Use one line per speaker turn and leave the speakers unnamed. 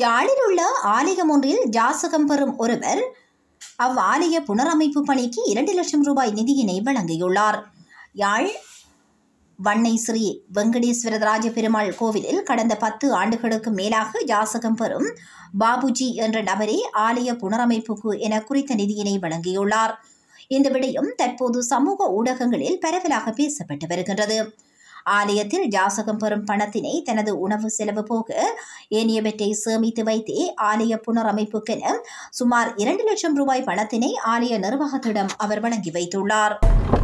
ஜாலில் உள்ள ஆலயம் ஒன்றில் ஜாசகம் பெறும் ஒருவர் அவ்வாலய புனரமைப்பு பணிக்கு இரண்டு லட்சம் ரூபாய் நிதியினை வழங்கியுள்ளார் யாழ் வன்னை ஸ்ரீ வெங்கடேஸ்வரராஜ பெருமாள் கோவிலில் கடந்த பத்து ஆண்டுகளுக்கு மேலாக ஜாசகம் பெறும் பாபுஜி என்ற நபரே ஆலய புனரமைப்புக்கு என குறித்த நிதியினை வழங்கியுள்ளார் இந்த விடயம் தற்போது சமூக ஊடகங்களில் பரவலாக பேசப்பட்டு வருகின்றது ஆலயத்தில் ஜாசகம் பெறும் பணத்தினை தனது உணவு செலவு போக ஏனியவற்றை சேமித்து வைத்தே ஆலய புனரமைப்புக்கென சுமார் இரண்டு லட்சம் ரூபாய் பணத்தினை ஆலய நிர்வாகத்திடம் அவர் வழங்கி வைத்துள்ளார்